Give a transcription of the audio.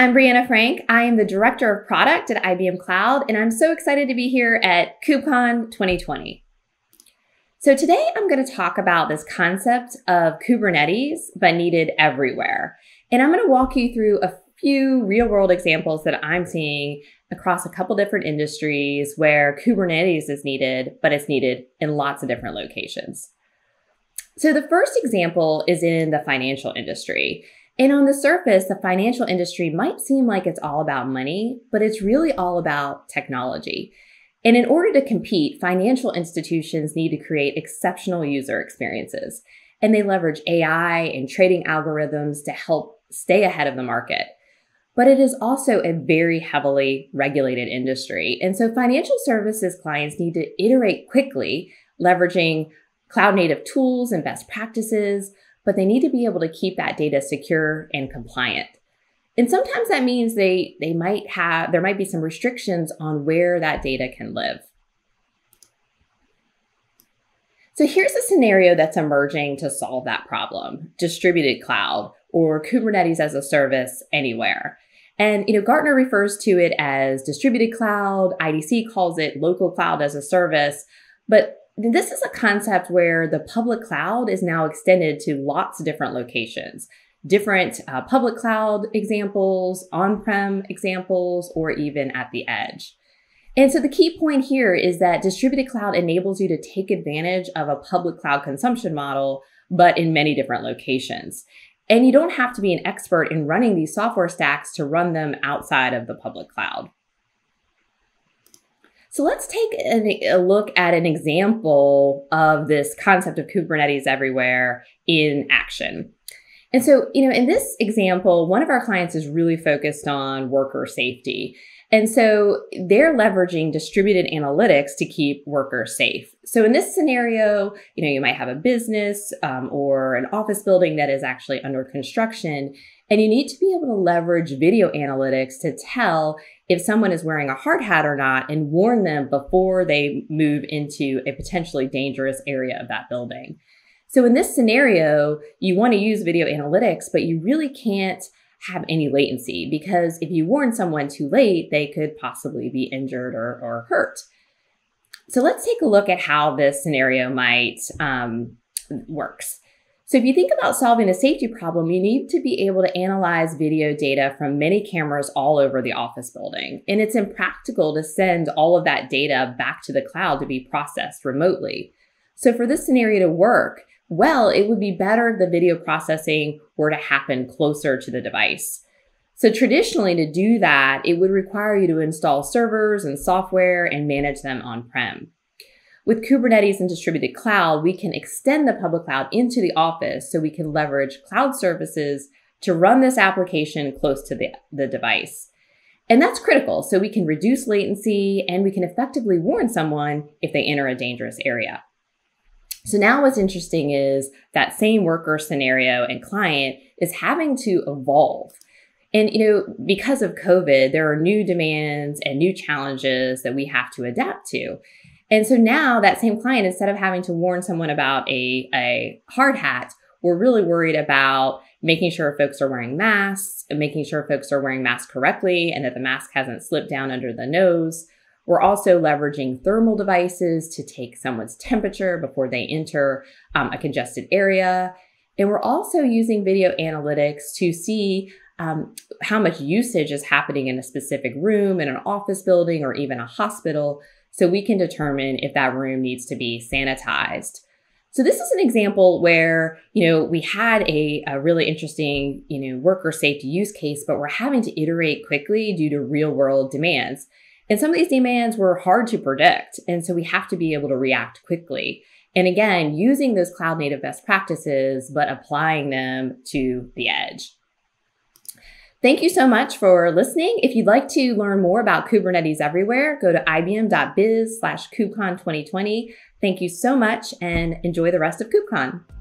I'm Brianna Frank. I am the Director of Product at IBM Cloud, and I'm so excited to be here at KubeCon 2020. So today I'm going to talk about this concept of Kubernetes, but needed everywhere. And I'm going to walk you through a few real world examples that I'm seeing across a couple different industries where Kubernetes is needed, but it's needed in lots of different locations. So the first example is in the financial industry. And on the surface, the financial industry might seem like it's all about money, but it's really all about technology. And in order to compete, financial institutions need to create exceptional user experiences. And they leverage AI and trading algorithms to help stay ahead of the market. But it is also a very heavily regulated industry. And so financial services clients need to iterate quickly, leveraging cloud native tools and best practices but they need to be able to keep that data secure and compliant. And sometimes that means they they might have there might be some restrictions on where that data can live. So here's a scenario that's emerging to solve that problem, distributed cloud or Kubernetes as a service anywhere. And you know, Gartner refers to it as distributed cloud, IDC calls it local cloud as a service, but this is a concept where the public cloud is now extended to lots of different locations, different uh, public cloud examples, on prem examples, or even at the edge. And so the key point here is that distributed cloud enables you to take advantage of a public cloud consumption model, but in many different locations. And you don't have to be an expert in running these software stacks to run them outside of the public cloud. So let's take an, a look at an example of this concept of Kubernetes everywhere in action. And so, you know, in this example, one of our clients is really focused on worker safety. And so they're leveraging distributed analytics to keep workers safe. So in this scenario, you know, you might have a business um, or an office building that is actually under construction, and you need to be able to leverage video analytics to tell if someone is wearing a hard hat or not and warn them before they move into a potentially dangerous area of that building. So in this scenario, you want to use video analytics, but you really can't have any latency because if you warn someone too late, they could possibly be injured or, or hurt. So let's take a look at how this scenario might um, works. So if you think about solving a safety problem, you need to be able to analyze video data from many cameras all over the office building. And it's impractical to send all of that data back to the cloud to be processed remotely. So for this scenario to work, well, it would be better if the video processing were to happen closer to the device. So traditionally to do that, it would require you to install servers and software and manage them on-prem. With Kubernetes and distributed cloud, we can extend the public cloud into the office so we can leverage cloud services to run this application close to the, the device. And that's critical so we can reduce latency and we can effectively warn someone if they enter a dangerous area. So now what's interesting is that same worker scenario and client is having to evolve. And you know, because of COVID, there are new demands and new challenges that we have to adapt to. And so now that same client, instead of having to warn someone about a, a hard hat, we're really worried about making sure folks are wearing masks and making sure folks are wearing masks correctly and that the mask hasn't slipped down under the nose. We're also leveraging thermal devices to take someone's temperature before they enter um, a congested area. And we're also using video analytics to see um, how much usage is happening in a specific room, in an office building, or even a hospital, so we can determine if that room needs to be sanitized. So this is an example where, you know, we had a, a, really interesting, you know, worker safety use case, but we're having to iterate quickly due to real world demands. And some of these demands were hard to predict. And so we have to be able to react quickly. And again, using those cloud native best practices, but applying them to the edge. Thank you so much for listening. If you'd like to learn more about Kubernetes everywhere, go to ibm.biz slash KubeCon 2020. Thank you so much and enjoy the rest of KubeCon.